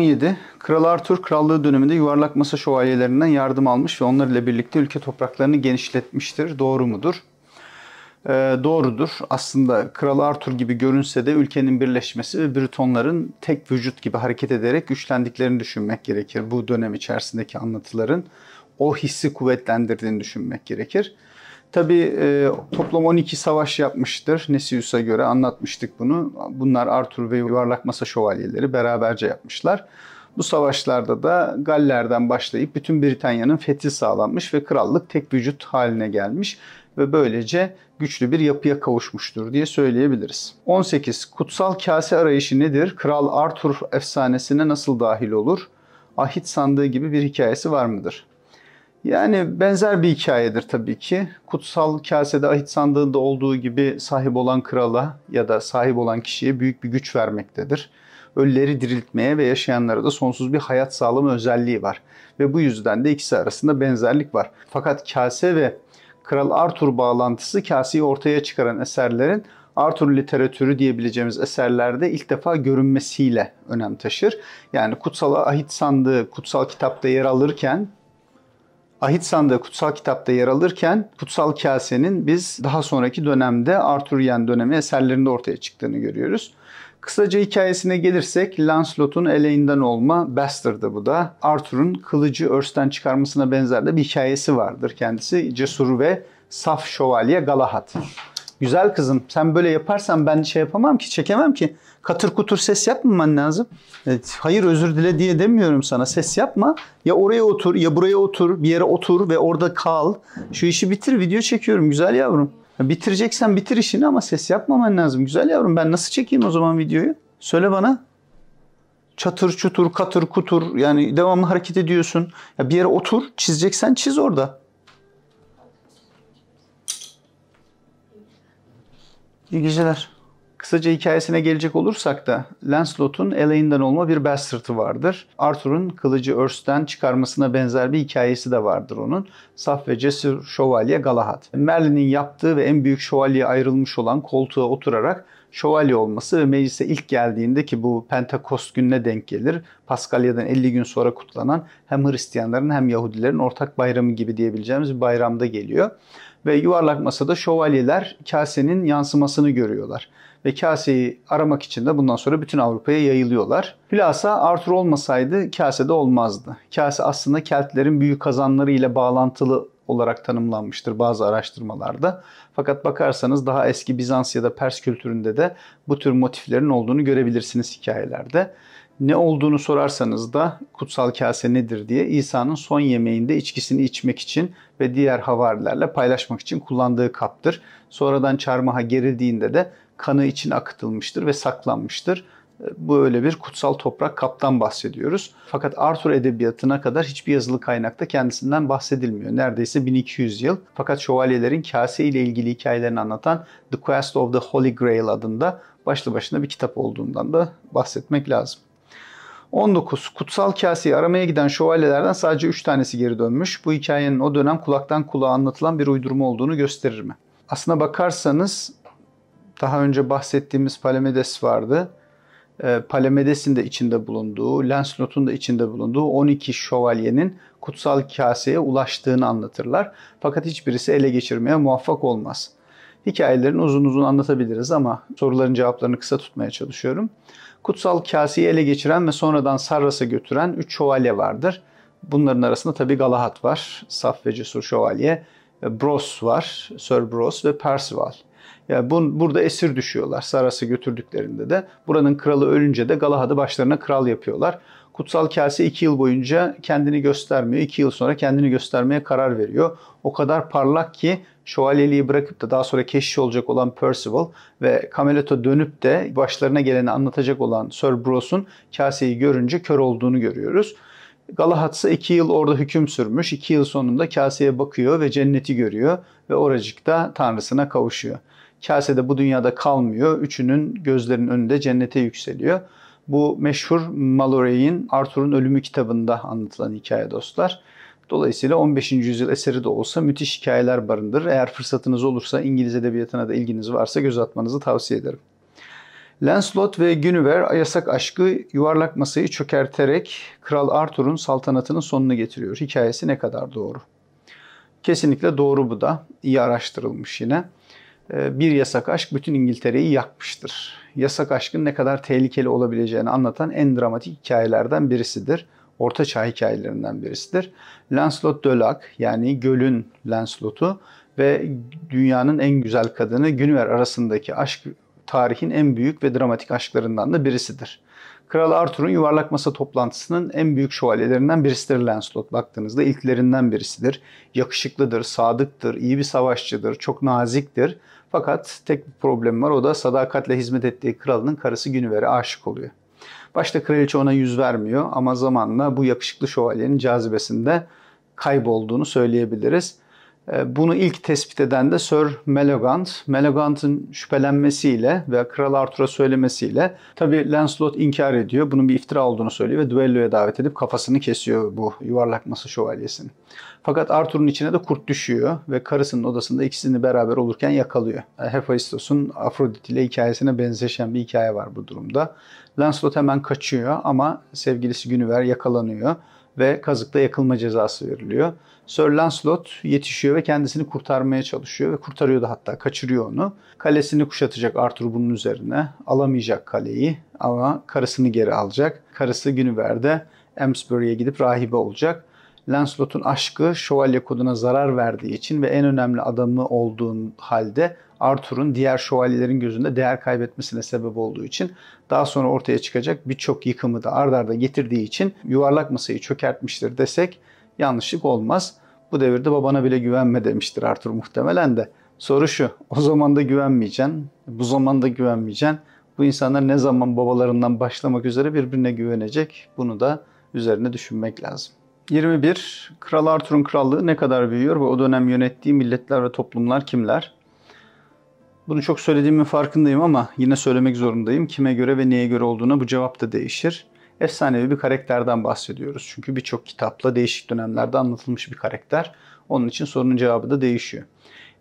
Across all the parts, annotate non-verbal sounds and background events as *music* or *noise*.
17. Kral Arthur krallığı döneminde yuvarlak masa şövalyelerinden yardım almış ve onlar ile birlikte ülke topraklarını genişletmiştir. Doğru mudur? Ee, doğrudur. Aslında Kral Arthur gibi görünse de ülkenin birleşmesi ve Britonların tek vücut gibi hareket ederek güçlendiklerini düşünmek gerekir. Bu dönem içerisindeki anlatıların o hissi kuvvetlendirdiğini düşünmek gerekir. Tabi e, toplam 12 savaş yapmıştır Nesius'a göre anlatmıştık bunu. Bunlar Arthur ve Yuvarlak Masa Şövalyeleri beraberce yapmışlar. Bu savaşlarda da Galler'den başlayıp bütün Britanya'nın fethi sağlanmış ve krallık tek vücut haline gelmiş ve böylece güçlü bir yapıya kavuşmuştur diye söyleyebiliriz. 18. Kutsal kase arayışı nedir? Kral Arthur efsanesine nasıl dahil olur? Ahit sandığı gibi bir hikayesi var mıdır? Yani benzer bir hikayedir tabii ki. Kutsal kasede ahit sandığında olduğu gibi sahip olan krala ya da sahip olan kişiye büyük bir güç vermektedir. Ölüleri diriltmeye ve yaşayanlara da sonsuz bir hayat sağlama özelliği var. Ve bu yüzden de ikisi arasında benzerlik var. Fakat kase ve Kral Arthur bağlantısı kaseyi ortaya çıkaran eserlerin Arthur literatürü diyebileceğimiz eserlerde ilk defa görünmesiyle önem taşır. Yani kutsal ahit sandığı kutsal kitapta yer alırken ahit sandığı kutsal kitapta yer alırken kutsal kasenin biz daha sonraki dönemde Arthurian dönemi eserlerinde ortaya çıktığını görüyoruz. Kısaca hikayesine gelirsek Lancelot'un eleğinden olma Bastard'ı bu da. Arthur'un kılıcı örsten çıkarmasına benzer de bir hikayesi vardır. Kendisi cesur ve saf şövalye Galahad. Güzel kızım sen böyle yaparsan ben şey yapamam ki çekemem ki. Katır kutur ses yapmaman lazım. Evet, hayır özür dile diye demiyorum sana ses yapma. Ya oraya otur ya buraya otur bir yere otur ve orada kal. Şu işi bitir video çekiyorum güzel yavrum. Bitireceksen bitir işini ama ses yapmaman lazım. Güzel yavrum ben nasıl çekeyim o zaman videoyu? Söyle bana çatır çutur katır kutur yani devamlı hareket ediyorsun. Ya bir yere otur çizeceksen çiz orada. İyi geceler. Kısaca hikayesine gelecek olursak da Lancelot'un Elaine'den olma bir bastard'ı vardır. Arthur'un kılıcı örsten çıkarmasına benzer bir hikayesi de vardır onun. Saf ve cesur şövalye Galahad. Merlin'in yaptığı ve en büyük şövalye ayrılmış olan koltuğa oturarak şövalye olması ve meclise ilk geldiğinde ki bu Pentakost gününe denk gelir. Paskalya'dan 50 gün sonra kutlanan hem Hristiyanların hem Yahudilerin ortak bayramı gibi diyebileceğimiz bir bayramda geliyor ve yuvarlak masada şövalyeler kasenin yansımasını görüyorlar. Ve kaseyi aramak için de bundan sonra bütün Avrupa'ya yayılıyorlar. Hülasa Arthur olmasaydı kase de olmazdı. Kase aslında Keltlerin büyük kazanları ile bağlantılı olarak tanımlanmıştır bazı araştırmalarda. Fakat bakarsanız daha eski Bizans ya da Pers kültüründe de bu tür motiflerin olduğunu görebilirsiniz hikayelerde ne olduğunu sorarsanız da kutsal kase nedir diye İsa'nın son yemeğinde içkisini içmek için ve diğer havarilerle paylaşmak için kullandığı kaptır. Sonradan çarmıha gerildiğinde de kanı için akıtılmıştır ve saklanmıştır. E, bu öyle bir kutsal toprak kaptan bahsediyoruz. Fakat Arthur edebiyatına kadar hiçbir yazılı kaynakta kendisinden bahsedilmiyor. Neredeyse 1200 yıl. Fakat şövalyelerin kase ile ilgili hikayelerini anlatan The Quest of the Holy Grail adında başlı başına bir kitap olduğundan da bahsetmek lazım. 19 kutsal kaseyi aramaya giden şövalyelerden sadece 3 tanesi geri dönmüş. Bu hikayenin o dönem kulaktan kulağa anlatılan bir uydurma olduğunu gösterir mi? Aslına bakarsanız daha önce bahsettiğimiz Palamedes vardı. E, ee, Palamedes'in de içinde bulunduğu, Lancelot'un da içinde bulunduğu 12 şövalyenin kutsal kaseye ulaştığını anlatırlar. Fakat hiçbirisi ele geçirmeye muvaffak olmaz. Hikayelerini uzun uzun anlatabiliriz ama soruların cevaplarını kısa tutmaya çalışıyorum kutsal kaseyi ele geçiren ve sonradan Sarras'a götüren üç şövalye vardır. Bunların arasında tabi Galahat var, saf ve cesur şövalye. E, Bros var, Sir Bros ve Percival. Yani bun, burada esir düşüyorlar Saras'ı götürdüklerinde de. Buranın kralı ölünce de Galahad'ı başlarına kral yapıyorlar. Kutsal kase iki yıl boyunca kendini göstermiyor. iki yıl sonra kendini göstermeye karar veriyor. O kadar parlak ki şövalyeliği bırakıp da daha sonra keşiş olacak olan Percival ve Camelot'a dönüp de başlarına geleni anlatacak olan Sir Bros'un kaseyi görünce kör olduğunu görüyoruz. Galahad ise iki yıl orada hüküm sürmüş. iki yıl sonunda kaseye bakıyor ve cenneti görüyor ve oracıkta tanrısına kavuşuyor. de bu dünyada kalmıyor. Üçünün gözlerinin önünde cennete yükseliyor. Bu meşhur Malloray'in Arthur'un Ölümü kitabında anlatılan hikaye dostlar. Dolayısıyla 15. yüzyıl eseri de olsa müthiş hikayeler barındırır. Eğer fırsatınız olursa İngiliz edebiyatına da ilginiz varsa göz atmanızı tavsiye ederim. Lancelot ve Guinevere yasak aşkı yuvarlak masayı çökerterek Kral Arthur'un saltanatının sonunu getiriyor. Hikayesi ne kadar doğru? Kesinlikle doğru bu da. İyi araştırılmış yine. Ee, bir yasak aşk bütün İngiltere'yi yakmıştır yasak aşkın ne kadar tehlikeli olabileceğini anlatan en dramatik hikayelerden birisidir. ortaçağ hikayelerinden birisidir. Lancelot de Lac yani gölün Lancelot'u ve dünyanın en güzel kadını Günüver arasındaki aşk tarihin en büyük ve dramatik aşklarından da birisidir. Kral Arthur'un yuvarlak masa toplantısının en büyük şövalyelerinden birisidir Lancelot. Baktığınızda ilklerinden birisidir. Yakışıklıdır, sadıktır, iyi bir savaşçıdır, çok naziktir. Fakat tek bir problem var o da sadakatle hizmet ettiği kralının karısı Günüver'e aşık oluyor. Başta kraliçe ona yüz vermiyor ama zamanla bu yakışıklı şövalyenin cazibesinde kaybolduğunu söyleyebiliriz. Ee, bunu ilk tespit eden de Sir Melogant. Melogant'ın şüphelenmesiyle ve Kral Arthur'a söylemesiyle tabi Lancelot inkar ediyor. Bunun bir iftira olduğunu söylüyor ve düelloya davet edip kafasını kesiyor bu yuvarlak masa şövalyesini. Fakat Arthur'un içine de kurt düşüyor ve karısının odasında ikisini beraber olurken yakalıyor. Ee, Hephaistos'un Afrodit ile hikayesine benzeşen bir hikaye var bu durumda. Lancelot hemen kaçıyor ama sevgilisi Günüver yakalanıyor ve kazıkta yakılma cezası veriliyor. Sir Lancelot yetişiyor ve kendisini kurtarmaya çalışıyor ve kurtarıyor da hatta kaçırıyor onu. Kalesini kuşatacak Arthur bunun üzerine. Alamayacak kaleyi ama karısını geri alacak. Karısı Günüver'de Amesbury'e gidip rahibe olacak Lancelot'un aşkı şövalye koduna zarar verdiği için ve en önemli adamı olduğun halde Arthur'un diğer şövalyelerin gözünde değer kaybetmesine sebep olduğu için daha sonra ortaya çıkacak birçok yıkımı da ardarda arda getirdiği için yuvarlak masayı çökertmiştir desek yanlışlık olmaz. Bu devirde babana bile güvenme demiştir Arthur muhtemelen de. Soru şu, o zaman da güvenmeyeceksin, bu zaman da güvenmeyeceksin. Bu insanlar ne zaman babalarından başlamak üzere birbirine güvenecek? Bunu da üzerine düşünmek lazım. 21. Kral Arthur'un krallığı ne kadar büyüyor ve o dönem yönettiği milletler ve toplumlar kimler? Bunu çok söylediğimin farkındayım ama yine söylemek zorundayım. Kime göre ve neye göre olduğuna bu cevap da değişir. Efsanevi bir karakterden bahsediyoruz. Çünkü birçok kitapla değişik dönemlerde anlatılmış bir karakter. Onun için sorunun cevabı da değişiyor.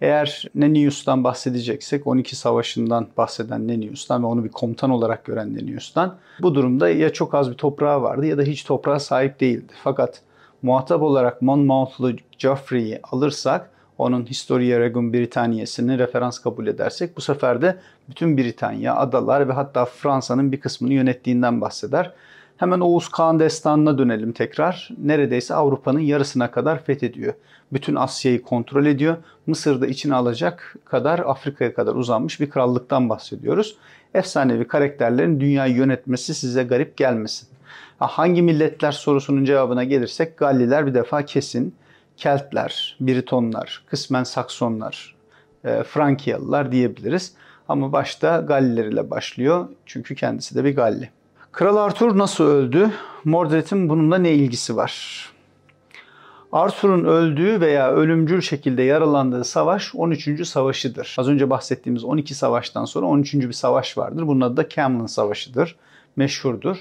Eğer Nennius'tan bahsedeceksek 12 savaşından bahseden Nennius'tan ve onu bir komutan olarak gören Nennius'tan bu durumda ya çok az bir toprağı vardı ya da hiç toprağa sahip değildi. Fakat muhatap olarak Monmouth'lu Geoffrey'i alırsak onun Historia Regum Britanniyesini referans kabul edersek bu sefer de bütün Britanya, adalar ve hatta Fransa'nın bir kısmını yönettiğinden bahseder. Hemen Oğuz Kağan destanına dönelim tekrar. Neredeyse Avrupa'nın yarısına kadar fethediyor. Bütün Asya'yı kontrol ediyor. Mısır'da içine alacak kadar Afrika'ya kadar uzanmış bir krallıktan bahsediyoruz. Efsanevi karakterlerin dünyayı yönetmesi size garip gelmesin. Hangi milletler sorusunun cevabına gelirsek Galliler bir defa kesin. Keltler, Britonlar, kısmen Saksonlar, e, Frankiyalılar diyebiliriz. Ama başta Galliler ile başlıyor. Çünkü kendisi de bir Galli. Kral Arthur nasıl öldü? Mordred'in bununla ne ilgisi var? Arthur'un öldüğü veya ölümcül şekilde yaralandığı savaş 13. savaşıdır. Az önce bahsettiğimiz 12 savaştan sonra 13. bir savaş vardır. Bunun adı da Camlin Savaşı'dır. Meşhurdur.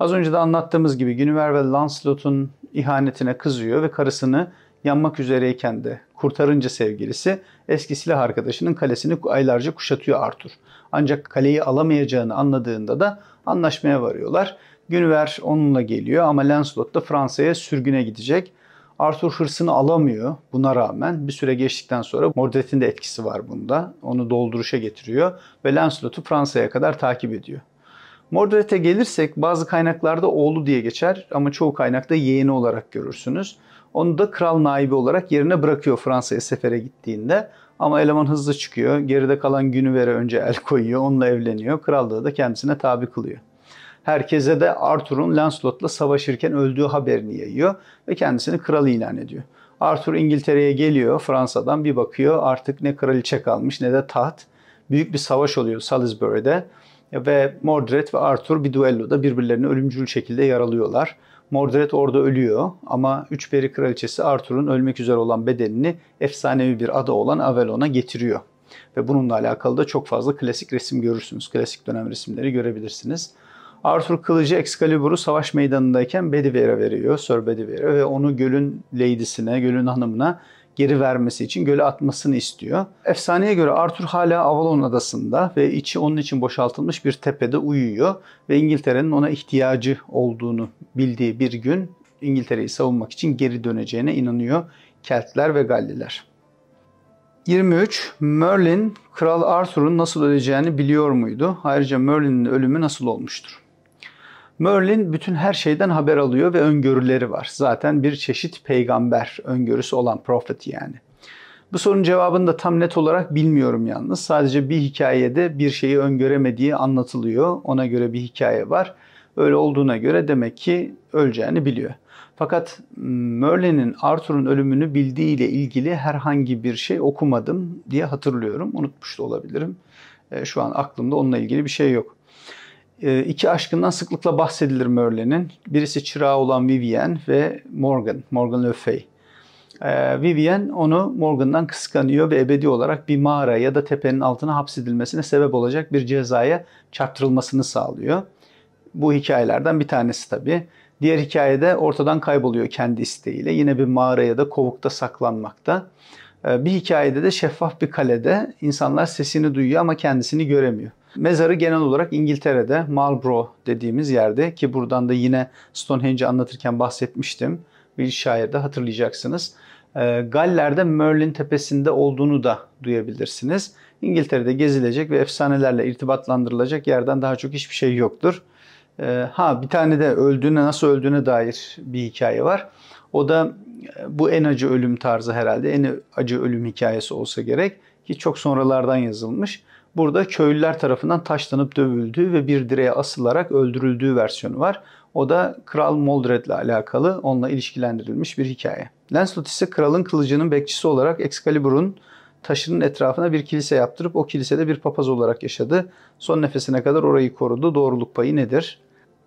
Az önce de anlattığımız gibi Günüver ve Lancelot'un ihanetine kızıyor ve karısını yanmak üzereyken de kurtarınca sevgilisi eski silah arkadaşının kalesini aylarca kuşatıyor Arthur. Ancak kaleyi alamayacağını anladığında da anlaşmaya varıyorlar. Günüver onunla geliyor ama Lancelot da Fransa'ya sürgüne gidecek. Arthur hırsını alamıyor buna rağmen. Bir süre geçtikten sonra Mordet'in de etkisi var bunda. Onu dolduruşa getiriyor ve Lancelot'u Fransa'ya kadar takip ediyor. Mordred'e gelirsek bazı kaynaklarda oğlu diye geçer ama çoğu kaynakta yeğeni olarak görürsünüz. Onu da kral naibi olarak yerine bırakıyor Fransa'ya sefere gittiğinde. Ama eleman hızlı çıkıyor. Geride kalan günü Günüver'e önce el koyuyor. Onunla evleniyor. Krallığı da kendisine tabi kılıyor. Herkese de Arthur'un Lancelot'la savaşırken öldüğü haberini yayıyor ve kendisini kral ilan ediyor. Arthur İngiltere'ye geliyor Fransa'dan bir bakıyor artık ne kraliçe kalmış ne de taht. Büyük bir savaş oluyor Salisbury'de ve Mordred ve Arthur bir duelloda birbirlerini ölümcül şekilde yaralıyorlar. Mordred orada ölüyor ama üç peri kraliçesi Arthur'un ölmek üzere olan bedenini efsanevi bir ada olan Avalon'a getiriyor. Ve bununla alakalı da çok fazla klasik resim görürsünüz. Klasik dönem resimleri görebilirsiniz. Arthur kılıcı Excalibur'u savaş meydanındayken Bedivere veriyor, Sir Bedivere ve onu gölün leydisine, gölün hanımına geri vermesi için göle atmasını istiyor. Efsaneye göre Arthur hala Avalon adasında ve içi onun için boşaltılmış bir tepede uyuyor ve İngiltere'nin ona ihtiyacı olduğunu bildiği bir gün İngiltere'yi savunmak için geri döneceğine inanıyor Keltler ve Galliler. 23. Merlin, Kral Arthur'un nasıl öleceğini biliyor muydu? Ayrıca Merlin'in ölümü nasıl olmuştur? Merlin bütün her şeyden haber alıyor ve öngörüleri var. Zaten bir çeşit peygamber öngörüsü olan profet yani. Bu sorunun cevabını da tam net olarak bilmiyorum yalnız. Sadece bir hikayede bir şeyi öngöremediği anlatılıyor. Ona göre bir hikaye var. Öyle olduğuna göre demek ki öleceğini biliyor. Fakat hmm, Merlin'in Arthur'un ölümünü bildiği ile ilgili herhangi bir şey okumadım diye hatırlıyorum. Unutmuş da olabilirim. E, şu an aklımda onunla ilgili bir şey yok. Ee, iki aşkından sıklıkla bahsedilir Merlin'in. Birisi çırağı olan Vivian ve Morgan, Morgan Le Fay. Ee, onu Morgan'dan kıskanıyor ve ebedi olarak bir mağara ya da tepenin altına hapsedilmesine sebep olacak bir cezaya çarptırılmasını sağlıyor. Bu hikayelerden bir tanesi tabii. Diğer hikayede ortadan kayboluyor kendi isteğiyle. Yine bir mağara ya da kovukta saklanmakta. Ee, bir hikayede de şeffaf bir kalede insanlar sesini duyuyor ama kendisini göremiyor. Mezarı genel olarak İngiltere'de Marlborough dediğimiz yerde ki buradan da yine Stonehenge anlatırken bahsetmiştim. Bir şairde hatırlayacaksınız. Ee, Galler'de Merlin tepesinde olduğunu da duyabilirsiniz. İngiltere'de gezilecek ve efsanelerle irtibatlandırılacak yerden daha çok hiçbir şey yoktur. Ee, ha bir tane de öldüğüne nasıl öldüğüne dair bir hikaye var. O da e, bu en acı ölüm tarzı herhalde. En acı ölüm hikayesi olsa gerek ki çok sonralardan yazılmış. Burada köylüler tarafından taşlanıp dövüldüğü ve bir direğe asılarak öldürüldüğü versiyonu var. O da Kral Mordred ile alakalı, onunla ilişkilendirilmiş bir hikaye. Lancelot ise kralın kılıcının bekçisi olarak Excalibur'un taşının etrafına bir kilise yaptırıp o kilisede bir papaz olarak yaşadı. Son nefesine kadar orayı korudu. Doğruluk payı nedir?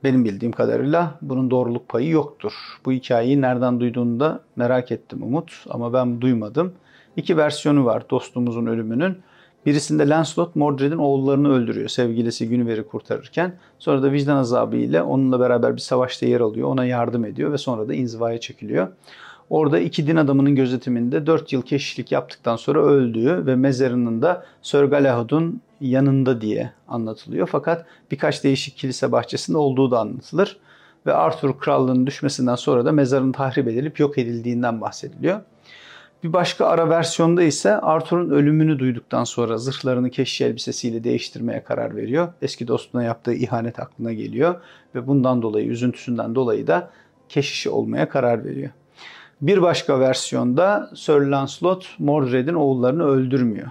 Benim bildiğim kadarıyla bunun doğruluk payı yoktur. Bu hikayeyi nereden duyduğunu da merak ettim Umut ama ben duymadım. İki versiyonu var dostumuzun ölümünün. Birisinde Lancelot Mordred'in oğullarını öldürüyor sevgilisi Günüver'i kurtarırken. Sonra da vicdan azabı ile onunla beraber bir savaşta yer alıyor. Ona yardım ediyor ve sonra da inzivaya çekiliyor. Orada iki din adamının gözetiminde 4 yıl keşişlik yaptıktan sonra öldüğü ve mezarının da Sir Galahad'un yanında diye anlatılıyor. Fakat birkaç değişik kilise bahçesinde olduğu da anlatılır. Ve Arthur Krallığı'nın düşmesinden sonra da mezarın tahrip edilip yok edildiğinden bahsediliyor. Bir başka ara versiyonda ise Arthur'un ölümünü duyduktan sonra zırhlarını keşiş elbisesiyle değiştirmeye karar veriyor. Eski dostuna yaptığı ihanet aklına geliyor ve bundan dolayı, üzüntüsünden dolayı da keşişi olmaya karar veriyor. Bir başka versiyonda Sir Lancelot Mordred'in oğullarını öldürmüyor.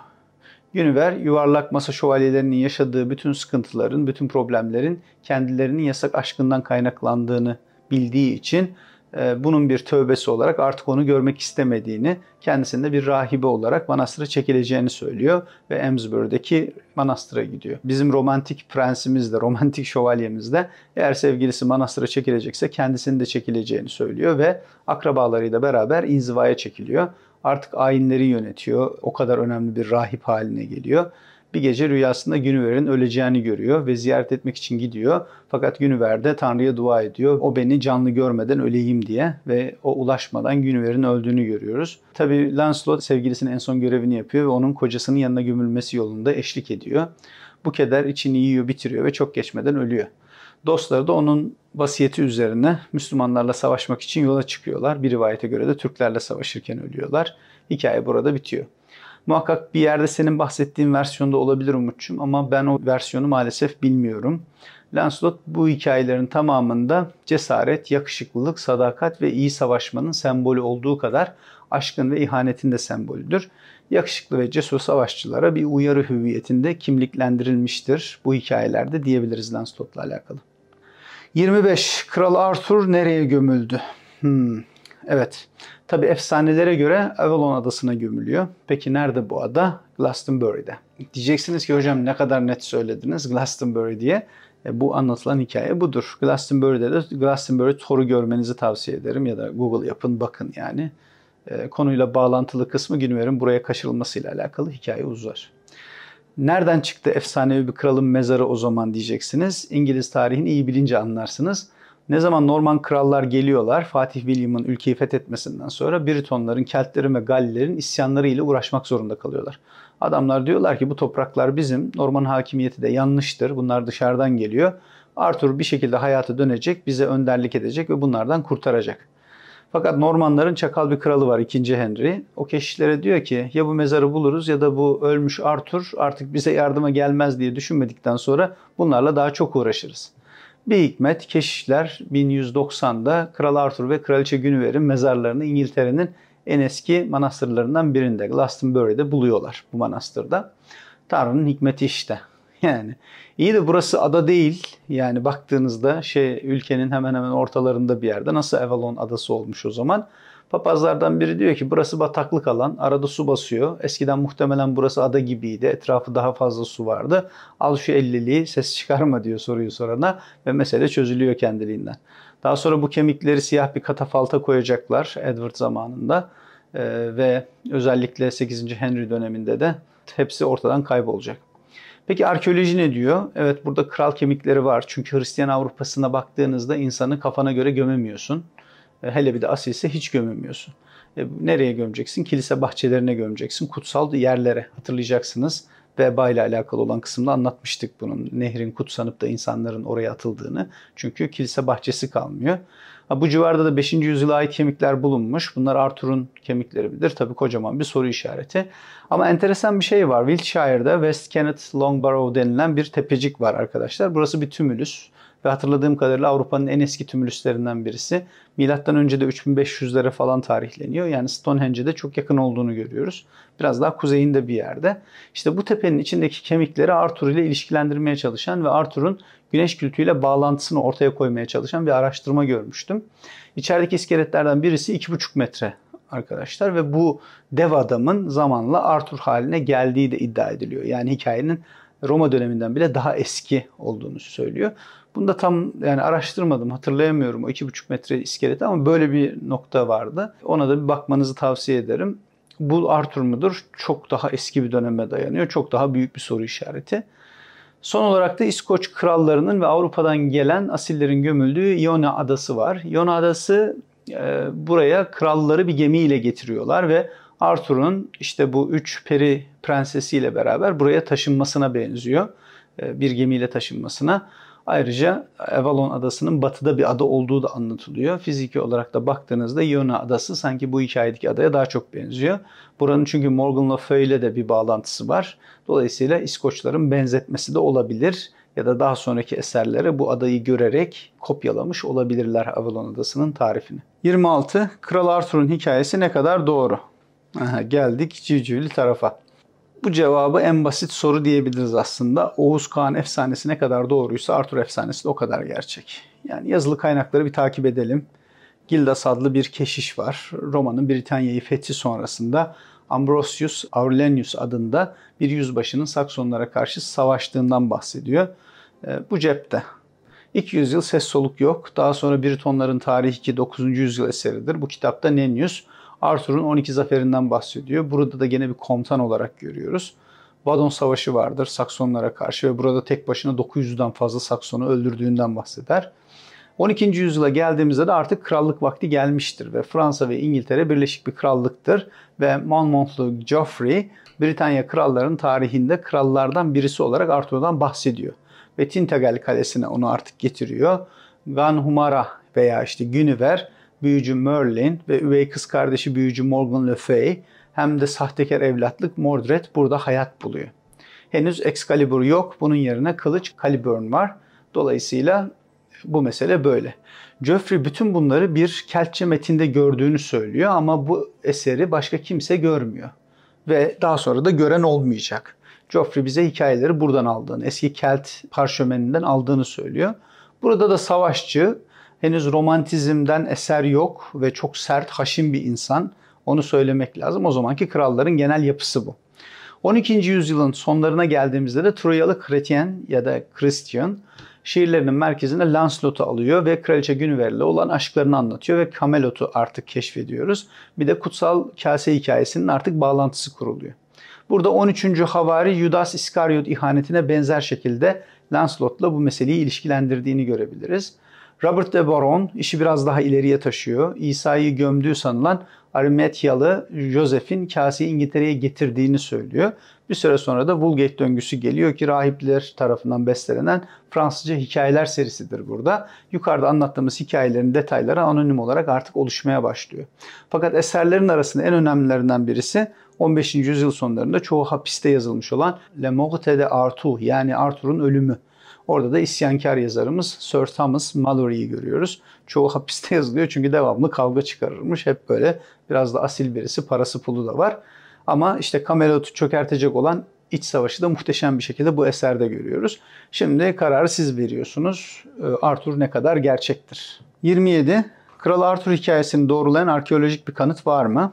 Günüver yuvarlak masa şövalyelerinin yaşadığı bütün sıkıntıların, bütün problemlerin kendilerinin yasak aşkından kaynaklandığını bildiği için ee, bunun bir tövbesi olarak artık onu görmek istemediğini, kendisinde bir rahibe olarak manastıra çekileceğini söylüyor ve Emsbury'deki manastıra gidiyor. Bizim romantik prensimiz de, romantik şövalyemiz de eğer sevgilisi manastıra çekilecekse kendisinin de çekileceğini söylüyor ve akrabalarıyla beraber inzivaya çekiliyor. Artık ayinleri yönetiyor. O kadar önemli bir rahip haline geliyor bir gece rüyasında Günüver'in öleceğini görüyor ve ziyaret etmek için gidiyor. Fakat Günüver de Tanrı'ya dua ediyor. O beni canlı görmeden öleyim diye ve o ulaşmadan Günüver'in öldüğünü görüyoruz. Tabi Lancelot sevgilisinin en son görevini yapıyor ve onun kocasının yanına gömülmesi yolunda eşlik ediyor. Bu keder içini yiyor, bitiriyor ve çok geçmeden ölüyor. Dostları da onun vasiyeti üzerine Müslümanlarla savaşmak için yola çıkıyorlar. Bir rivayete göre de Türklerle savaşırken ölüyorlar. Hikaye burada bitiyor. Muhakkak bir yerde senin bahsettiğin versiyonda olabilir Umut'cum ama ben o versiyonu maalesef bilmiyorum. Lancelot bu hikayelerin tamamında cesaret, yakışıklılık, sadakat ve iyi savaşmanın sembolü olduğu kadar aşkın ve ihanetin de sembolüdür. Yakışıklı ve cesur savaşçılara bir uyarı hüviyetinde kimliklendirilmiştir bu hikayelerde diyebiliriz Lancelot'la alakalı. 25. Kral Arthur nereye gömüldü? Hmm. Evet. Tabi efsanelere göre Avalon adasına gömülüyor. Peki nerede bu ada? Glastonbury'de. Diyeceksiniz ki hocam ne kadar net söylediniz Glastonbury diye. E, bu anlatılan hikaye budur. Glastonbury'de de Glastonbury Tor'u görmenizi tavsiye ederim ya da Google yapın bakın yani. E, konuyla bağlantılı kısmı Günver'in buraya kaçırılmasıyla alakalı hikaye uzar. Nereden çıktı efsanevi bir kralın mezarı o zaman diyeceksiniz. İngiliz tarihini iyi bilince anlarsınız. Ne zaman Norman krallar geliyorlar Fatih William'ın ülkeyi fethetmesinden sonra Britonların, Keltlerin ve Gallilerin isyanlarıyla uğraşmak zorunda kalıyorlar. Adamlar diyorlar ki bu topraklar bizim, Norman hakimiyeti de yanlıştır, bunlar dışarıdan geliyor. Arthur bir şekilde hayata dönecek, bize önderlik edecek ve bunlardan kurtaracak. Fakat Normanların çakal bir kralı var 2. Henry. O keşişlere diyor ki ya bu mezarı buluruz ya da bu ölmüş Arthur artık bize yardıma gelmez diye düşünmedikten sonra bunlarla daha çok uğraşırız. Bir hikmet keşişler 1190'da Kral Arthur ve Kraliçe Günüver'in mezarlarını İngiltere'nin en eski manastırlarından birinde Glastonbury'de buluyorlar bu manastırda. Tanrı'nın hikmeti işte. *laughs* Yani iyi de burası ada değil. Yani baktığınızda şey ülkenin hemen hemen ortalarında bir yerde. Nasıl Avalon adası olmuş o zaman? Papazlardan biri diyor ki burası bataklık alan. Arada su basıyor. Eskiden muhtemelen burası ada gibiydi. Etrafı daha fazla su vardı. Al şu elliliği ses çıkarma diyor soruyu sorana ve mesele çözülüyor kendiliğinden. Daha sonra bu kemikleri siyah bir katafalta koyacaklar Edward zamanında. Ee, ve özellikle 8. Henry döneminde de hepsi ortadan kaybolacak. Peki arkeoloji ne diyor? Evet burada kral kemikleri var. Çünkü Hristiyan Avrupa'sına baktığınızda insanı kafana göre gömemiyorsun. E, hele bir de ise hiç gömemiyorsun. E, nereye gömeceksin? Kilise bahçelerine gömeceksin. Kutsal yerlere hatırlayacaksınız. Veba ile alakalı olan kısımda anlatmıştık bunun. Nehrin kutsanıp da insanların oraya atıldığını. Çünkü kilise bahçesi kalmıyor. Ha, bu civarda da 5. yüzyıla ait kemikler bulunmuş. Bunlar Arthur'un kemikleri midir? Tabii kocaman bir soru işareti. Ama enteresan bir şey var. Wiltshire'da West Kennet Longbarrow denilen bir tepecik var arkadaşlar. Burası bir tümülüs ve hatırladığım kadarıyla Avrupa'nın en eski tümülüslerinden birisi. Milattan önce de 3500'lere falan tarihleniyor. Yani Stonehenge'de çok yakın olduğunu görüyoruz. Biraz daha kuzeyinde bir yerde. İşte bu tepenin içindeki kemikleri Arthur ile ilişkilendirmeye çalışan ve Arthur'un güneş kültüyle bağlantısını ortaya koymaya çalışan bir araştırma görmüştüm. İçerideki iskeletlerden birisi 2,5 metre arkadaşlar ve bu dev adamın zamanla Arthur haline geldiği de iddia ediliyor. Yani hikayenin Roma döneminden bile daha eski olduğunu söylüyor. Bunu da tam yani araştırmadım, hatırlayamıyorum o iki buçuk metre iskeleti ama böyle bir nokta vardı. Ona da bir bakmanızı tavsiye ederim. Bu Arthur mudur? Çok daha eski bir döneme dayanıyor. Çok daha büyük bir soru işareti. Son olarak da İskoç krallarının ve Avrupa'dan gelen asillerin gömüldüğü Iona Adası var. Iona Adası e, buraya kralları bir gemiyle getiriyorlar ve Arthur'un işte bu üç peri prensesiyle beraber buraya taşınmasına benziyor. E, bir gemiyle taşınmasına. Ayrıca Avalon adasının batıda bir ada olduğu da anlatılıyor. Fiziki olarak da baktığınızda Iona adası sanki bu hikayedeki adaya daha çok benziyor. Buranın çünkü Morgan Föyle de bir bağlantısı var. Dolayısıyla İskoçların benzetmesi de olabilir ya da daha sonraki eserlere bu adayı görerek kopyalamış olabilirler Avalon Adası'nın tarifini. 26. Kral Arthur'un hikayesi ne kadar doğru? Aha, geldik civcivli tarafa. Bu cevabı en basit soru diyebiliriz aslında. Oğuz Kağan efsanesi ne kadar doğruysa Arthur efsanesi de o kadar gerçek. Yani yazılı kaynakları bir takip edelim. Gildas adlı bir keşiş var. Roma'nın Britanya'yı fethi sonrasında Ambrosius Aurelianus adında bir yüzbaşının Saksonlara karşı savaştığından bahsediyor. Ee, bu cepte. 200 yıl ses soluk yok. Daha sonra Britonların tarihi ki 9. yüzyıl eseridir. Bu kitapta Nennius Arthur'un 12 zaferinden bahsediyor. Burada da gene bir komutan olarak görüyoruz. Badon Savaşı vardır Saksonlara karşı ve burada tek başına 900'den fazla Sakson'u öldürdüğünden bahseder. 12. yüzyıla geldiğimizde de artık krallık vakti gelmiştir ve Fransa ve İngiltere birleşik bir krallıktır ve Monmouthlu Geoffrey Britanya krallarının tarihinde krallardan birisi olarak Arthur'dan bahsediyor ve Tintagel kalesine onu artık getiriyor. Ganhumara veya işte Günüver büyücü Merlin ve üvey kız kardeşi büyücü Morgan Le Fay hem de sahtekar evlatlık Mordred burada hayat buluyor. Henüz Excalibur yok. Bunun yerine kılıç Caliburn var. Dolayısıyla bu mesele böyle. Joffrey bütün bunları bir Keltçe metinde gördüğünü söylüyor ama bu eseri başka kimse görmüyor. Ve daha sonra da gören olmayacak. Joffrey bize hikayeleri buradan aldığını, eski Kelt parşömeninden aldığını söylüyor. Burada da savaşçı henüz romantizmden eser yok ve çok sert, haşim bir insan. Onu söylemek lazım. O zamanki kralların genel yapısı bu. 12. yüzyılın sonlarına geldiğimizde de Troyalı Kretien ya da Christian şiirlerinin merkezine Lancelot'u alıyor ve Kraliçe Günüver'le olan aşklarını anlatıyor ve Camelot'u artık keşfediyoruz. Bir de kutsal kase hikayesinin artık bağlantısı kuruluyor. Burada 13. Havari Judas Iskariot ihanetine benzer şekilde Lancelot'la bu meseleyi ilişkilendirdiğini görebiliriz. Robert de Baron işi biraz daha ileriye taşıyor. İsa'yı gömdüğü sanılan Arimatyalı Joseph'in kaseyi İngiltere'ye getirdiğini söylüyor. Bir süre sonra da Vulgate döngüsü geliyor ki rahipler tarafından bestelenen Fransızca hikayeler serisidir burada. Yukarıda anlattığımız hikayelerin detayları anonim olarak artık oluşmaya başlıyor. Fakat eserlerin arasında en önemlilerinden birisi 15. yüzyıl sonlarında çoğu hapiste yazılmış olan Le Morte de Arthur yani Arthur'un ölümü. Orada da isyankar yazarımız Sir Thomas Mallory'i görüyoruz. Çoğu hapiste *laughs* yazılıyor çünkü devamlı kavga çıkarırmış. Hep böyle biraz da asil birisi, parası pulu da var. Ama işte Camelot'u çökertecek olan iç savaşı da muhteşem bir şekilde bu eserde görüyoruz. Şimdi kararı siz veriyorsunuz. Ee, Arthur ne kadar gerçektir? 27. Kral Arthur hikayesini doğrulayan arkeolojik bir kanıt var mı?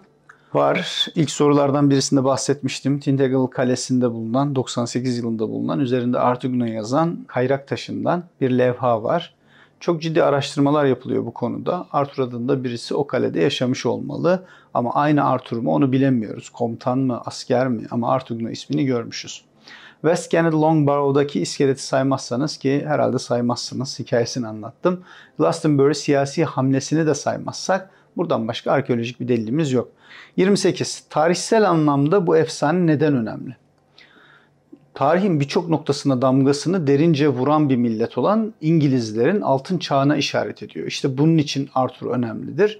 var. İlk sorulardan birisinde bahsetmiştim. Tintagel Kalesi'nde bulunan, 98 yılında bulunan, üzerinde Artugna yazan kayrak taşından bir levha var. Çok ciddi araştırmalar yapılıyor bu konuda. Arthur adında birisi o kalede yaşamış olmalı. Ama aynı Arthur mu onu bilemiyoruz. Komutan mı, asker mi ama Artugna ismini görmüşüz. West Kennedy Longbarrow'daki iskeleti saymazsanız ki herhalde saymazsınız hikayesini anlattım. Glastonbury siyasi hamlesini de saymazsak Buradan başka arkeolojik bir delilimiz yok. 28. Tarihsel anlamda bu efsane neden önemli? Tarihin birçok noktasına damgasını derince vuran bir millet olan İngilizlerin altın çağına işaret ediyor. İşte bunun için Arthur önemlidir.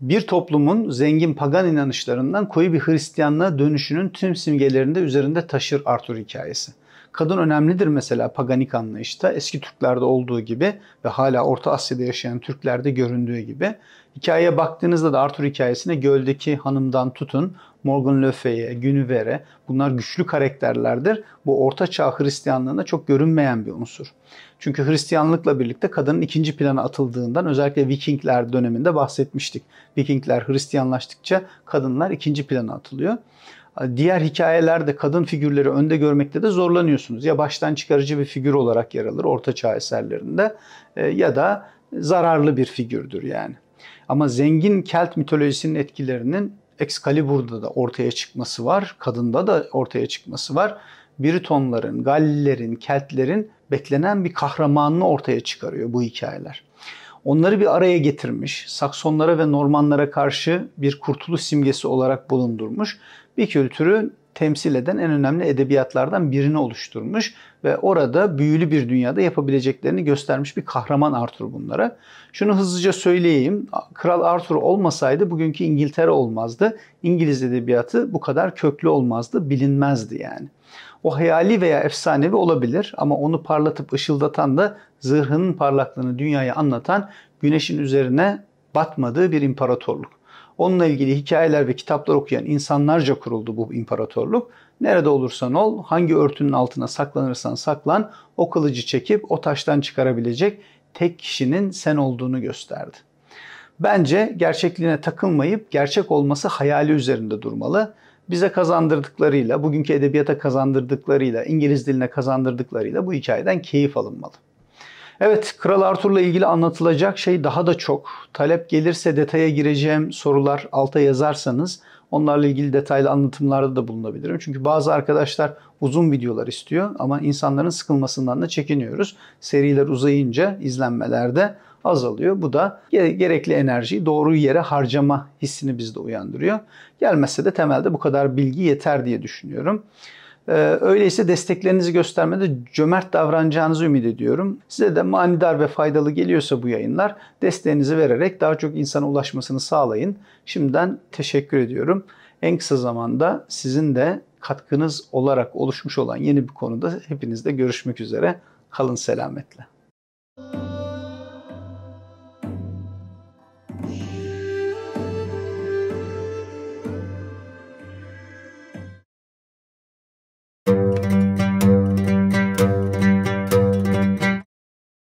Bir toplumun zengin pagan inanışlarından koyu bir Hristiyanlığa dönüşünün tüm simgelerinde üzerinde taşır Arthur hikayesi. Kadın önemlidir mesela paganik anlayışta. Eski Türklerde olduğu gibi ve hala Orta Asya'da yaşayan Türklerde göründüğü gibi. Hikayeye baktığınızda da Arthur hikayesine göldeki hanımdan tutun Morgan Le Fay'e, Günüver'e bunlar güçlü karakterlerdir. Bu Orta Çağ Hristiyanlığında çok görünmeyen bir unsur. Çünkü Hristiyanlıkla birlikte kadının ikinci plana atıldığından özellikle Vikingler döneminde bahsetmiştik. Vikingler Hristiyanlaştıkça kadınlar ikinci plana atılıyor diğer hikayelerde kadın figürleri önde görmekte de zorlanıyorsunuz. Ya baştan çıkarıcı bir figür olarak yer alır ortaçağ eserlerinde e, ya da zararlı bir figürdür yani. Ama zengin Kelt mitolojisinin etkilerinin Excalibur'da da ortaya çıkması var, kadında da ortaya çıkması var. Britonların, Gallilerin, Keltlerin beklenen bir kahramanını ortaya çıkarıyor bu hikayeler. Onları bir araya getirmiş, Saksonlara ve Normanlara karşı bir kurtuluş simgesi olarak bulundurmuş bir kültürü temsil eden en önemli edebiyatlardan birini oluşturmuş ve orada büyülü bir dünyada yapabileceklerini göstermiş bir kahraman Arthur bunlara. Şunu hızlıca söyleyeyim. Kral Arthur olmasaydı bugünkü İngiltere olmazdı. İngiliz edebiyatı bu kadar köklü olmazdı, bilinmezdi yani. O hayali veya efsanevi olabilir ama onu parlatıp ışıldatan da zırhının parlaklığını dünyaya anlatan güneşin üzerine batmadığı bir imparatorluk. Onunla ilgili hikayeler ve kitaplar okuyan insanlarca kuruldu bu imparatorluk. Nerede olursan ol, hangi örtünün altına saklanırsan saklan, o kılıcı çekip o taştan çıkarabilecek tek kişinin sen olduğunu gösterdi. Bence gerçekliğine takılmayıp gerçek olması hayali üzerinde durmalı. Bize kazandırdıklarıyla, bugünkü edebiyata kazandırdıklarıyla, İngiliz diline kazandırdıklarıyla bu hikayeden keyif alınmalı. Evet, Kral Arthur'la ilgili anlatılacak şey daha da çok. Talep gelirse detaya gireceğim sorular alta yazarsanız onlarla ilgili detaylı anlatımlarda da bulunabilirim. Çünkü bazı arkadaşlar uzun videolar istiyor ama insanların sıkılmasından da çekiniyoruz. Seriler uzayınca izlenmelerde azalıyor. Bu da gerekli enerjiyi doğru yere harcama hissini bizde uyandırıyor. Gelmezse de temelde bu kadar bilgi yeter diye düşünüyorum. Ee, öyleyse desteklerinizi göstermede cömert davranacağınızı ümit ediyorum. Size de manidar ve faydalı geliyorsa bu yayınlar desteğinizi vererek daha çok insana ulaşmasını sağlayın. Şimdiden teşekkür ediyorum. En kısa zamanda sizin de katkınız olarak oluşmuş olan yeni bir konuda hepinizle görüşmek üzere. Kalın selametle.